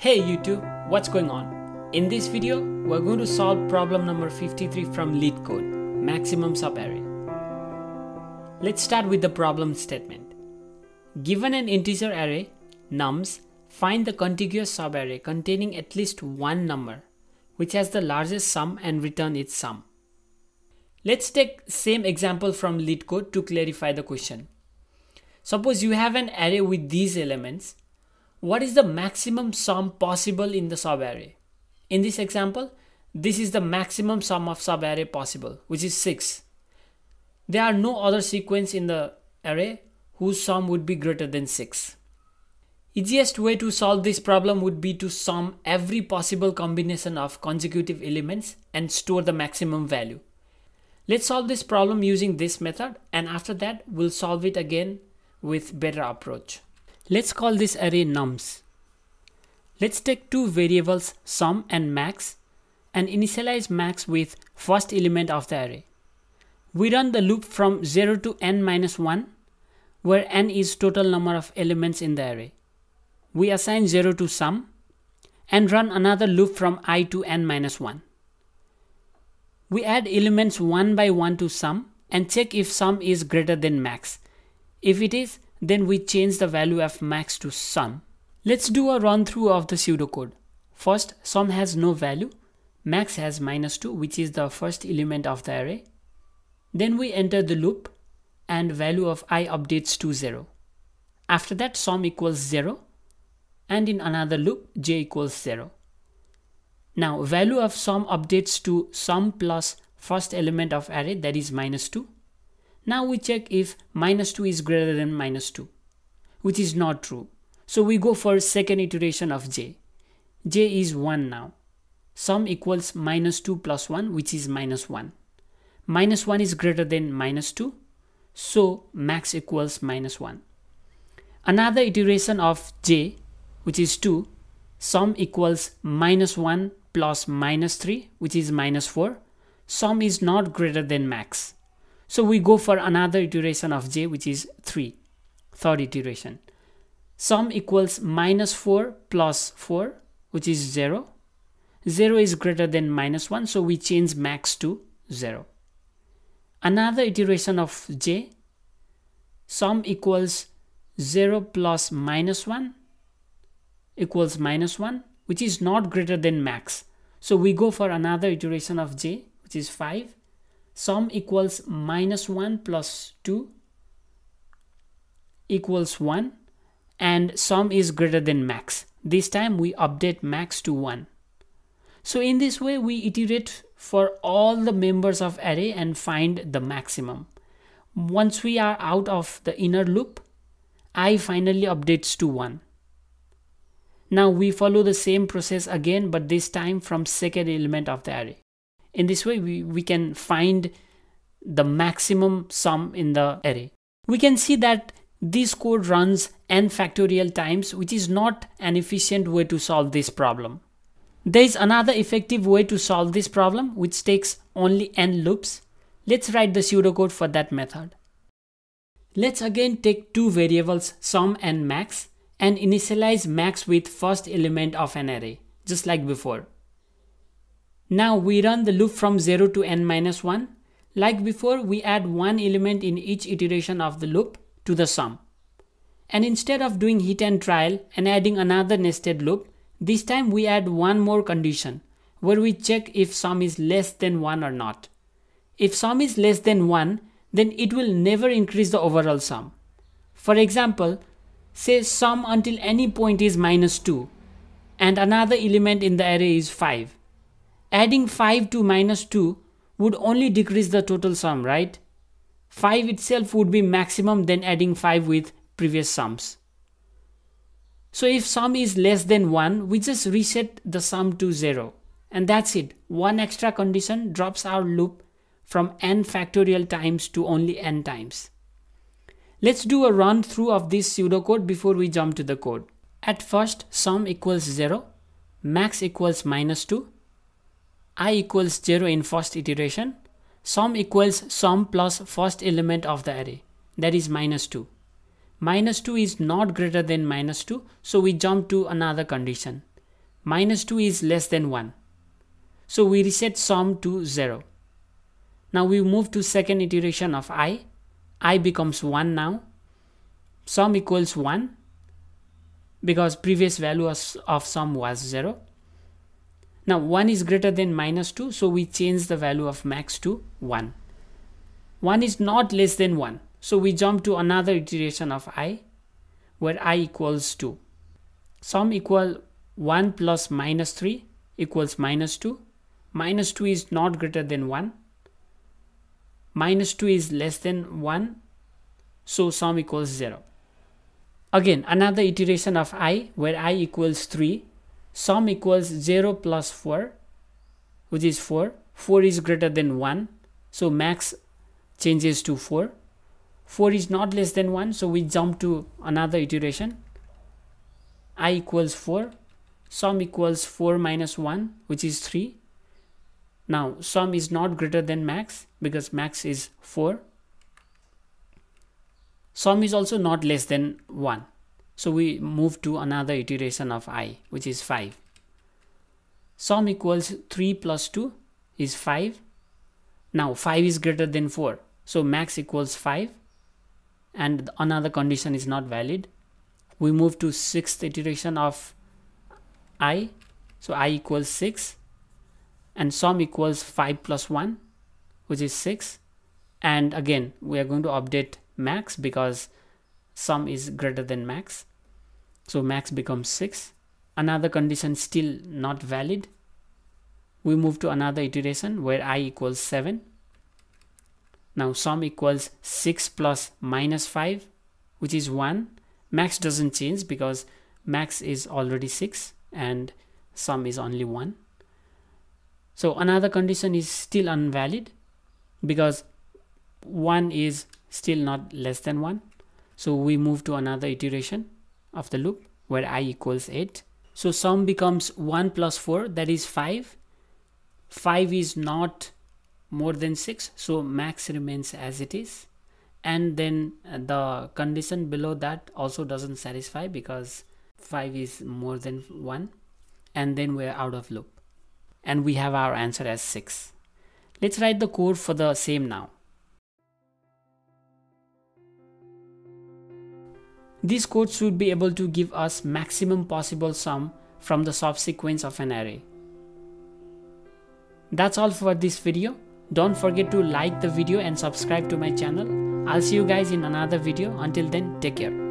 Hey YouTube, what's going on? In this video, we're going to solve problem number 53 from lead code, maximum subarray. Let's start with the problem statement. Given an integer array, nums, find the contiguous subarray containing at least one number, which has the largest sum and return its sum. Let's take same example from lead code to clarify the question. Suppose you have an array with these elements what is the maximum sum possible in the subarray? In this example, this is the maximum sum of subarray possible, which is 6. There are no other sequence in the array whose sum would be greater than 6. Easiest way to solve this problem would be to sum every possible combination of consecutive elements and store the maximum value. Let's solve this problem using this method and after that we'll solve it again with better approach. Let's call this array nums. Let's take two variables sum and max and initialize max with first element of the array. We run the loop from 0 to n minus 1 where n is total number of elements in the array. We assign 0 to sum and run another loop from i to n minus 1. We add elements one by one to sum and check if sum is greater than max. If it is, then we change the value of max to sum. Let's do a run through of the pseudocode. First, sum has no value. Max has minus 2, which is the first element of the array. Then we enter the loop and value of i updates to 0. After that, sum equals 0. And in another loop, j equals 0. Now, value of sum updates to sum plus first element of array that is minus 2 now we check if minus 2 is greater than minus 2, which is not true. So we go for second iteration of j. j is 1 now. Sum equals minus 2 plus 1, which is minus 1. Minus 1 is greater than minus 2, so max equals minus 1. Another iteration of j, which is 2, sum equals minus 1 plus minus 3, which is minus 4. Sum is not greater than max. So we go for another iteration of j which is 3, third iteration. Sum equals minus 4 plus 4 which is 0. 0 is greater than minus 1 so we change max to 0. Another iteration of j sum equals 0 plus minus 1 equals minus 1 which is not greater than max. So we go for another iteration of j which is 5 sum equals minus 1 plus 2 equals 1 and sum is greater than max. This time we update max to 1. So in this way we iterate for all the members of array and find the maximum. Once we are out of the inner loop, i finally updates to 1. Now we follow the same process again but this time from second element of the array. In this way, we, we can find the maximum sum in the array. We can see that this code runs n factorial times, which is not an efficient way to solve this problem. There is another effective way to solve this problem, which takes only n loops. Let's write the pseudocode for that method. Let's again take two variables sum and max and initialize max with first element of an array, just like before. Now we run the loop from 0 to n minus 1. Like before, we add one element in each iteration of the loop to the sum. And instead of doing hit and trial and adding another nested loop, this time we add one more condition where we check if sum is less than 1 or not. If sum is less than 1, then it will never increase the overall sum. For example, say sum until any point is minus 2 and another element in the array is 5 adding 5 to minus 2 would only decrease the total sum, right? 5 itself would be maximum then adding 5 with previous sums. So if sum is less than 1, we just reset the sum to 0. And that's it. One extra condition drops our loop from n factorial times to only n times. Let's do a run through of this pseudocode before we jump to the code. At first, sum equals 0, max equals minus 2, i equals 0 in first iteration, sum equals sum plus first element of the array, that is minus 2. Minus 2 is not greater than minus 2, so we jump to another condition. Minus 2 is less than 1. So we reset sum to 0. Now we move to second iteration of i. i becomes 1 now. Sum equals 1 because previous value of sum was 0 now 1 is greater than minus 2 so we change the value of max to 1. 1 is not less than 1 so we jump to another iteration of i where i equals 2. Sum equal 1 plus minus 3 equals minus 2. Minus 2 is not greater than 1. Minus 2 is less than 1 so sum equals 0. Again another iteration of i where i equals 3 sum equals 0 plus 4 which is 4 4 is greater than 1 so max changes to 4 4 is not less than 1 so we jump to another iteration i equals 4 sum equals 4 minus 1 which is 3 now sum is not greater than max because max is 4 sum is also not less than 1 so we move to another iteration of i, which is 5. Sum equals 3 plus 2 is 5. Now 5 is greater than 4. So max equals 5 and another condition is not valid. We move to sixth iteration of i. So i equals 6 and sum equals 5 plus 1 which is 6 and again we are going to update max because sum is greater than max so max becomes 6. Another condition still not valid. We move to another iteration where i equals 7. Now sum equals 6 plus minus 5 which is 1. Max doesn't change because max is already 6 and sum is only 1. So another condition is still unvalid because 1 is still not less than 1. So we move to another iteration of the loop where i equals 8. So sum becomes 1 plus 4 that is 5. 5 is not more than 6 so max remains as it is and then uh, the condition below that also doesn't satisfy because 5 is more than 1 and then we're out of loop and we have our answer as 6. Let's write the code for the same now. These codes should be able to give us maximum possible sum from the subsequence of an array. That's all for this video. Don't forget to like the video and subscribe to my channel. I'll see you guys in another video. Until then, take care.